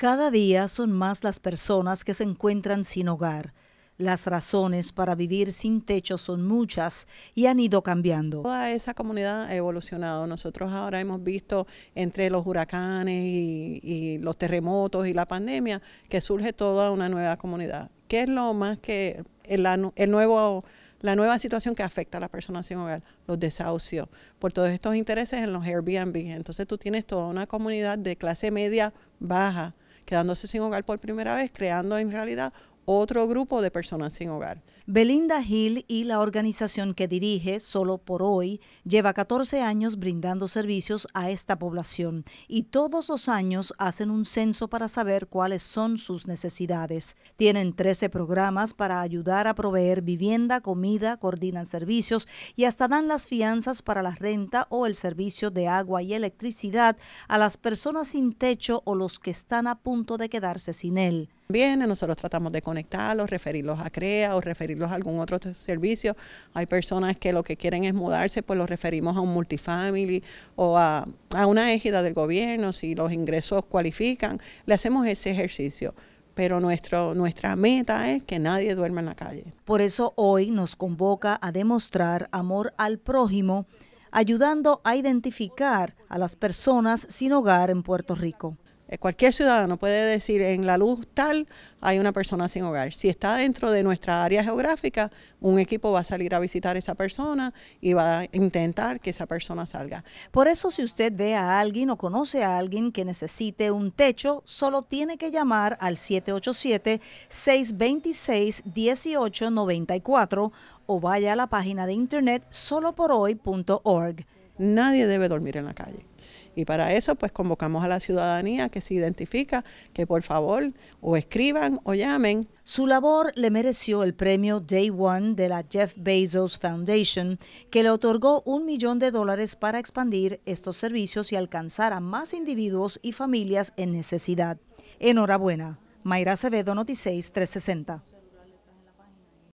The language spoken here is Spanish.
Cada día son más las personas que se encuentran sin hogar. Las razones para vivir sin techo son muchas y han ido cambiando. Toda esa comunidad ha evolucionado. Nosotros ahora hemos visto entre los huracanes y, los terremotos y la pandemia que surge toda una nueva comunidad. ¿Qué es lo más que el, nuevo la nueva situación que afecta a las personas sin hogar, los desahucios, por todos estos intereses en los Airbnb. Entonces tú tienes toda una comunidad de clase media baja quedándose sin hogar por primera vez, creando en realidad otro grupo de personas sin hogar. Belinda Hill y la organización que dirige, Solo por Hoy, lleva 14 años brindando servicios a esta población y todos los años hacen un censo para saber cuáles son sus necesidades. Tienen 13 programas para ayudar a proveer vivienda, comida, coordinan servicios y hasta dan las fianzas para la renta o el servicio de agua y electricidad a las personas sin techo o los que están a punto de quedarse sin él. Bien, nosotros tratamos de conectar conectarlos, referirlos a CREA o referirlos a algún otro servicio. Hay personas que lo que quieren es mudarse, pues los referimos a un multifamily o a, una égida del gobierno, si los ingresos cualifican, le hacemos ese ejercicio pero nuestro, nuestra meta es que nadie duerma en la calle. Por eso hoy nos convoca a demostrar amor al prójimo, ayudando a identificar a las personas sin hogar en Puerto Rico. Eh, cualquier ciudadano puede decir en la luz tal hay una persona sin hogar. Si está dentro de nuestra área geográfica, un equipo va a salir a visitar a esa persona y va a intentar que esa persona salga. Por eso si usted ve a alguien o conoce a alguien que necesite un techo, solo tiene que llamar al 787-626-1894 o vaya a la página de internet soloporhoy.org. Nadie debe dormir en la calle. Y para eso, pues convocamos a la ciudadanía que se identifica, que por favor o escriban o llamen. Su labor le mereció el premio Day One de la Jeff Bezos Foundation, que le otorgó un millón de dólares para expandir estos servicios y alcanzar a más individuos y familias en necesidad. Enhorabuena. Mayra Acevedo, Noticias 360.